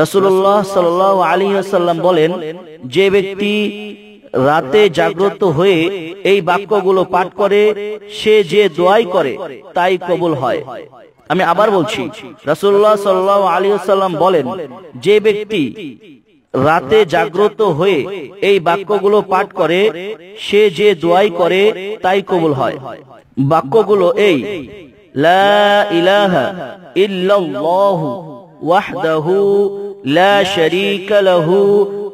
রসুল্লাহ সাল আলী আসাল্লাম বলেন যে ব্যক্তি রাতে জাগ্রত হয়ে এই বাক্যগুলো পাঠ করে সে যে দোয়াই করে তাই কবুল হয় আমি আবার বলছি রসুল্লাহ সাল্লাহ আলী আসাল্লাম বলেন যে ব্যক্তি রাতে জাগ্রত হয়ে এই বাক্যগুলো পাঠ করে সে যে দোয়াই করে তাই কবুল হয় বাক্যগুলো এই লা ইলাহা ইল্লাল্লাহু وحده لا شريك له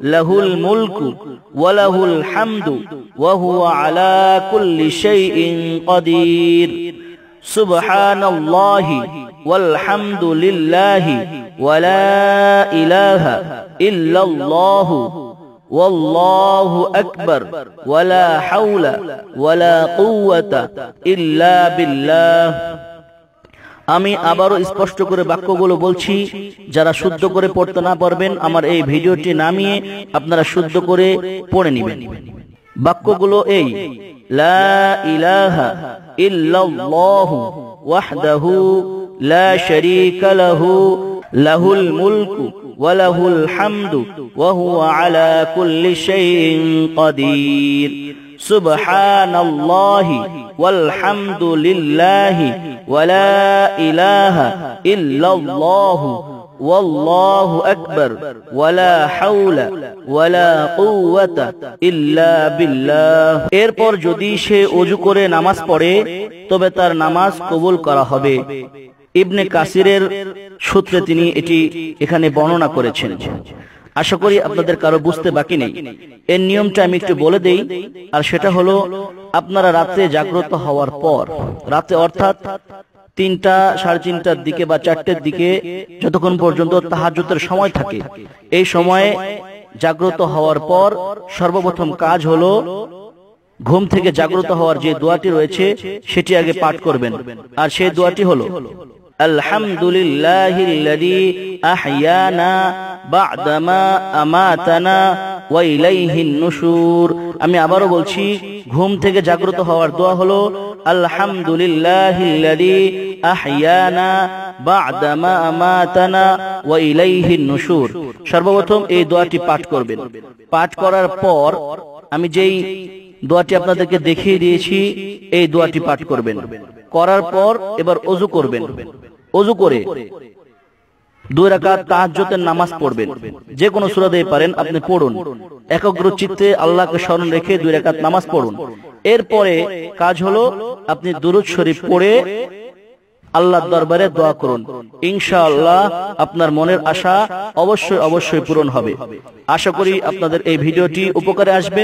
له الملك وله الحمد وهو على كل شيء قدير سبحان الله والحمد لله ولا إله إلا الله والله أكبر ولا حول ولا قوة إلا بالله আমি আবারও স্পষ্ট করে বাক্যগুলো বলছি যারা শুদ্ধ করে পড়তে না পারবেন আমার এই ভিডিওটি নামিয়ে আপনারা শুদ্ধ করে পড়ে নেবেন বাক্যগুলো এই লা ইলাহা ইল্লাল্লাহু ওয়াহদাহু লা শারীকা লাহু লাহুল মুলকু ওয়া হামদু ওয়া আলা কুল্লি শাইইন কাদির سبحان الله والحمد لله ولا إله إلا الله والله أكبر ولا حول ولا قوة إلا بالله এরপর যদি সে ওযু করে নামাজ পড়ে তবে তার নামাজ কবুল করা হবে ইবনে কাসিরের সূত্রে তিনি এটি এখানে বর্ণনা করেছেন আশা করি আপনাদের কারো বুঝতে বাকি নেই এর নিয়মটা আমি একটু বলে দেই আর সেটা হলো আপনারা রাতে জাগ্রত হওয়ার পর রাতে অর্থাৎ তিনটা সাড়ে তিনটার দিকে বা চারটের দিকে যতক্ষণ পর্যন্ত তাহাজতের সময় থাকে এই সময়ে জাগ্রত হওয়ার পর সর্বপ্রথম কাজ হলো ঘুম থেকে জাগ্রত হওয়ার যে দোয়াটি রয়েছে সেটি আগে পাঠ করবেন আর সেই দোয়াটি হলো আলহামদুলিল্লাহ আমাতানা আমি আবারও বলছি ঘুম থেকে জাগ্রত হওয়ার দোয়া হলো আলহামদুলিল্লাহিল্লাযী আহইয়ানা আমাতানা সর্বপ্রথম এই দোয়াটি পাঠ করবেন পাঠ করার পর আমি যেই দোয়াটি আপনাদেরকে দেখিয়ে দিয়েছি এই দোয়াটি পাঠ করবেন করার পর এবার অজু করবেন অজু করে দুই রাকাত তাহাজ্জতের নামাজ পড়বেন যে কোনো সুরাতেই পারেন আপনি পড়ুন একগ্র চিত্তে আল্লাহকে স্মরণ রেখে দুই রাকাত নামাজ পড়ুন এরপরে কাজ হলো আপনি দুরুদ শরীফ পড়ে আল্লাহর দরবারে দোয়া করুন ইনশাআল্লাহ আপনার মনের আশা অবশ্যই অবশ্যই পূরণ হবে আশা করি আপনাদের এই ভিডিওটি উপকারে আসবে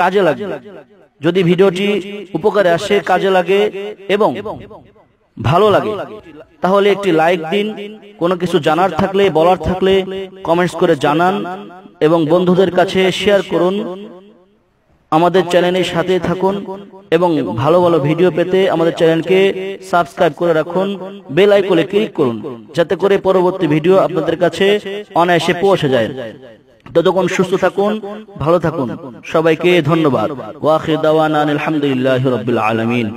কাজে লাগবে যদি ভিডিওটি উপকারে আসে কাজে লাগে এবং ভালো লাগে তাহলে একটি লাইক দিন কোনো কিছু জানার থাকলে বলার থাকলে কমেন্টস করে জানান এবং বন্ধুদের কাছে শেয়ার করুন আমাদের চ্যানেলের সাথে থাকুন এবং ভালো ভালো ভিডিও পেতে আমাদের চ্যানেলকে সাবস্ক্রাইব করে রাখুন বেল আইকনে ক্লিক করুন যাতে করে পরবর্তী ভিডিও আপনাদের কাছে অনায়াসে পৌঁছে যায় ততক্ষণ সুস্থ থাকুন ভালো থাকুন সবাইকে ধন্যবাদ দাওয়ান আলহামদুলিল্লাহ রবিল আলমিন